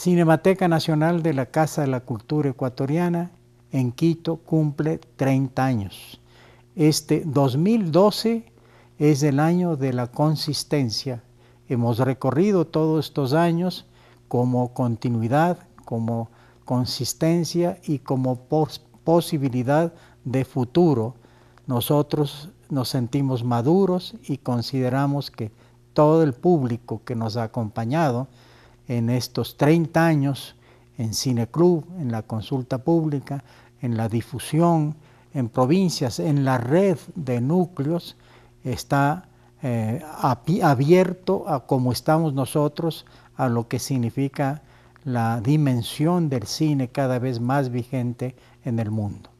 Cinemateca Nacional de la Casa de la Cultura Ecuatoriana en Quito cumple 30 años. Este 2012 es el año de la consistencia. Hemos recorrido todos estos años como continuidad, como consistencia y como posibilidad de futuro. Nosotros nos sentimos maduros y consideramos que todo el público que nos ha acompañado en estos 30 años en Cineclub, en la consulta pública, en la difusión, en provincias, en la red de núcleos, está eh, abierto a como estamos nosotros, a lo que significa la dimensión del cine cada vez más vigente en el mundo.